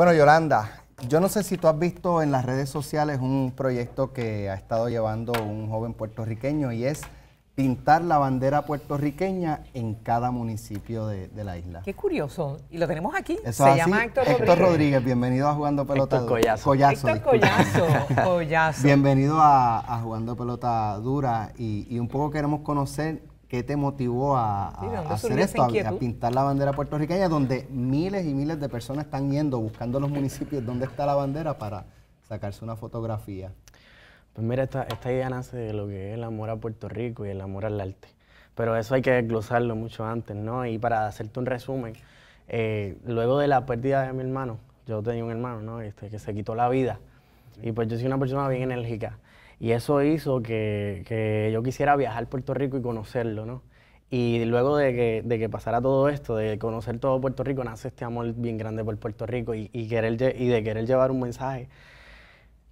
Bueno, Yolanda, yo no sé si tú has visto en las redes sociales un proyecto que ha estado llevando un joven puertorriqueño y es pintar la bandera puertorriqueña en cada municipio de, la isla. Qué curioso. Y lo tenemos aquí. Se llama Héctor Rodríguez. bienvenido a Jugando Pelota. Dura. Collazo. Héctor Collazo, Bienvenido a, Jugando Pelota Dura y, y un poco queremos conocer ¿Qué te motivó a, hacer esto, a, pintar la bandera puertorriqueña, donde miles y miles de personas están yendo, buscando los municipios donde está la bandera para sacarse una fotografía? Pues mira, esta, idea nace de lo que es el amor a Puerto Rico y el amor al arte. Pero eso hay que desglosarlo mucho antes, ¿no? Y para hacerte un resumen, eh, luego de la pérdida de mi hermano, yo tenía un hermano, ¿no? Este, que se quitó la vida. Y pues yo soy una persona bien enérgica. Y eso hizo que, yo quisiera viajar a Puerto Rico y conocerlo, ¿no? Y luego de que, pasara todo esto, de conocer todo Puerto Rico, nace este amor bien grande por Puerto Rico y, querer, y de querer llevar un mensaje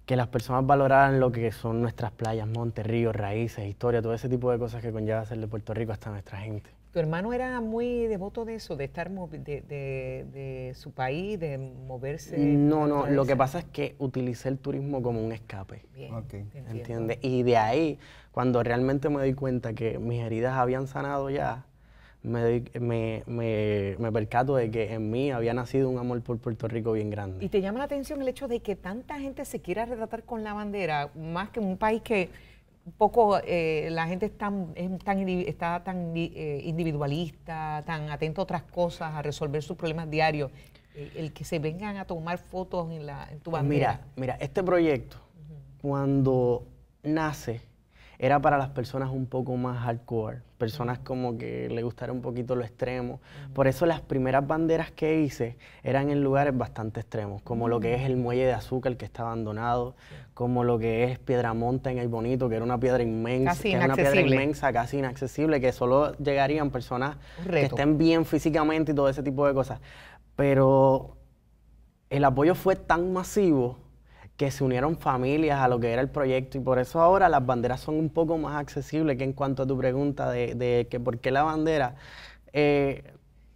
que las personas valoraran lo que son nuestras playas, montes, ríos, raíces, historia, todo ese tipo de cosas que conlleva ser de Puerto Rico hasta nuestra gente. Tu hermano era muy devoto de eso, de estar de, su país, de moverse. No, no, lo que pasa es que utilicé el turismo como un escape. Bien, okay. ¿Entiendes? Y de ahí, cuando realmente me di cuenta que mis heridas habían sanado ya, me, me, me, percato de que en mí había nacido un amor por Puerto Rico bien grande. ¿Y te llama la atención el hecho de que tanta gente se quiera retratar con la bandera, más que un país que poco eh, la gente es tan, está tan eh, individualista, tan atento a otras cosas, a resolver sus problemas diarios, eh, el que se vengan a tomar fotos en, la, en tu pues bandera? Mira, mira, este proyecto, cuando nace, era para las personas un poco más hardcore, personas como que le gustara un poquito lo extremo. Por eso las primeras banderas que hice eran en lugares bastante extremos, como lo que es el muelle de azúcar que está abandonado, como lo que es Piedramonta en El Bonito, que era una piedra inmensa, una piedra inmensa, casi inaccesible, que solo llegarían personas que estén bien físicamente y todo ese tipo de cosas. Pero el apoyo fue tan masivo que se unieron familias a lo que era el proyecto y por eso ahora las banderas son un poco más accesibles que en cuanto a tu pregunta de, que por qué la bandera. Eh,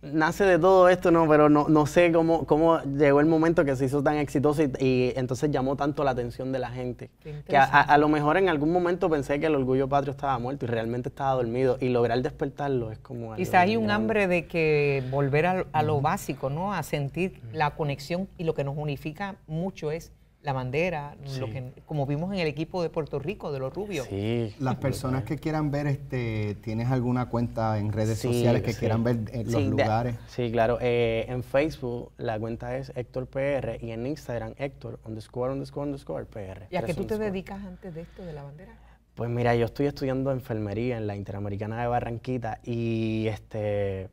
nace de todo esto, no, pero no, sé cómo, cómo llegó el momento que se hizo tan exitoso y, entonces llamó tanto la atención de la gente. Que a, lo mejor en algún momento pensé que el orgullo patrio estaba muerto y realmente estaba dormido y lograr despertarlo es como... Quizás hay un hambre de que volver a, lo básico, ¿no? A sentir la conexión y lo que nos unifica mucho es la bandera, lo que, como vimos en el equipo de Puerto Rico, de los rubios. Sí. Las personas que quieran ver, este, ¿tienes alguna cuenta en redes sociales que quieran ver eh, los lugares? sí, claro. Eh, en Facebook la cuenta es Héctor PR y en Instagram Héctor underscore underscore underscore PR. ¿Y a qué tú te dedicas antes de esto de la bandera? Pues mira, yo estoy estudiando enfermería en la Interamericana de Barranquita y este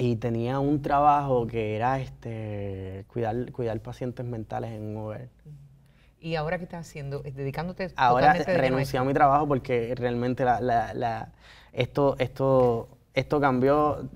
y tenía un trabajo que era este cuidar, cuidar pacientes mentales en un hogar. ¿Y ahora qué estás haciendo? Eh, ¿Dedicándote Ahora renuncié a mi trabajo porque realmente la, la, esto, esto, esto cambió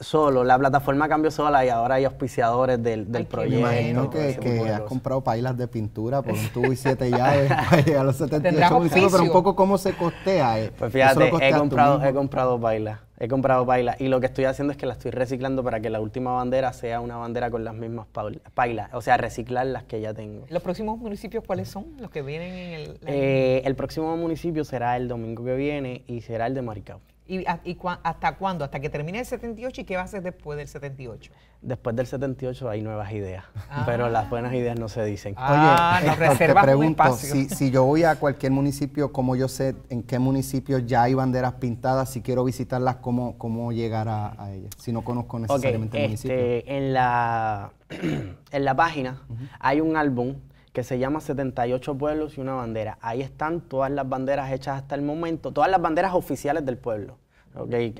solo, la plataforma cambió sola y ahora hay auspiciadores del, del proyecto. imagino que, has comprado pailas de pintura por un tubo y siete llaves pues, a los 78 pero un poco cómo se costea. Eh? Pues fíjate, he comprado, he comprado pailas he comprado pailas y lo que estoy haciendo es que la estoy reciclando para que la última bandera sea una bandera con las mismas pailas, o sea, reciclar las que ya tengo. ¿Los próximos municipios cuáles son? ¿Los que vienen el...? Eh, el próximo municipio será el domingo que viene y será el de Maricao. ¿Y, hasta cuándo? ¿Hasta que termine el 78 y qué va a hacer después del 78? Después del 78 hay nuevas ideas, ah. pero las buenas ideas no se dicen. Ah, Oye, te pregunto, si, yo voy a cualquier municipio, como yo sé en qué municipio ya hay banderas pintadas, si quiero visitarlas, ¿cómo, cómo llegar a, ellas? Si no conozco necesariamente el este, municipio. En la, en la página hay un álbum que se llama 78 pueblos y una bandera. Ahí están todas las banderas hechas hasta el momento, todas las banderas oficiales del pueblo. Okay.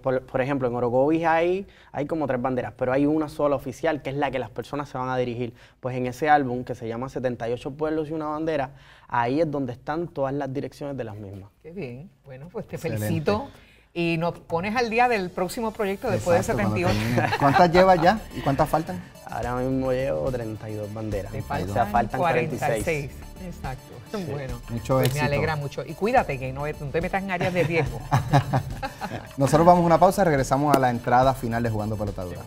por, ejemplo, en Orogovis hay, hay como tres banderas, pero hay una sola oficial, que es la que las personas se van a dirigir. Pues en ese álbum, que se llama 78 pueblos y una bandera, ahí es donde están todas las direcciones de las mismas. Qué bien. Bueno, pues te felicito y nos pones al día del próximo proyecto después de 78. ¿Cuántas llevas ya y cuántas faltan? Ahora mismo llevo 32 banderas. Te faltan, faltan 46. Exacto. Bueno, mucho pues me alegra mucho. Y cuídate que no, te metas en áreas de riesgo. Nosotros vamos a una pausa, regresamos a la entrada final de Jugando Pelotadura.